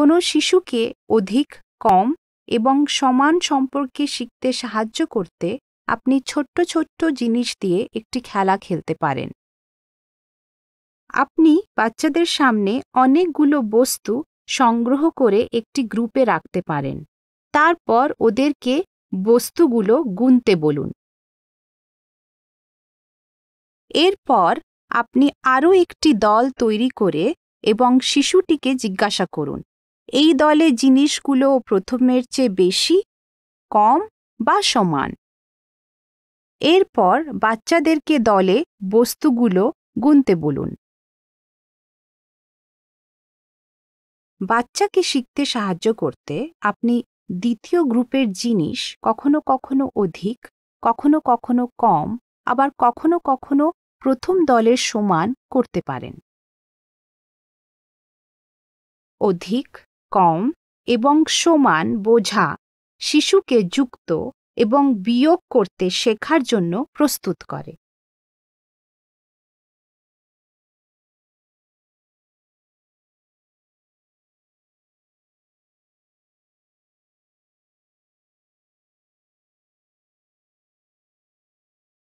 কোনো শিশুকে অধিক কম এবং সমান সম্পর্কে শিখতে সাহায্য করতে আপনি ছোট্ট ছোট্ট জিনিস দিয়ে একটি খেলা খেলতে পারেন আপনি বাচ্চাদের সামনে অনেকগুলো বস্তু সংগ্রহ করে একটি গ্রুপে রাখতে পারেন তারপর ওদেরকে বস্তুগুলো গুনতে বলুন এরপর আপনি আরও একটি দল তৈরি করে এবং শিশুটিকে জিজ্ঞাসা করুন এই দলে জিনিসগুলো প্রথমের চেয়ে বেশি কম বা সমান এরপর বাচ্চাদেরকে দলে বস্তুগুলো গুনতে বলুন বাচ্চাকে শিখতে সাহায্য করতে আপনি দ্বিতীয় গ্রুপের জিনিস কখনো কখনো অধিক কখনো কখনো কম আবার কখনো কখনো প্রথম দলের সমান করতে পারেন অধিক কম এবং সমান বোঝা শিশুকে যুক্ত এবং বিয়োগ করতে শেখার জন্য প্রস্তুত করে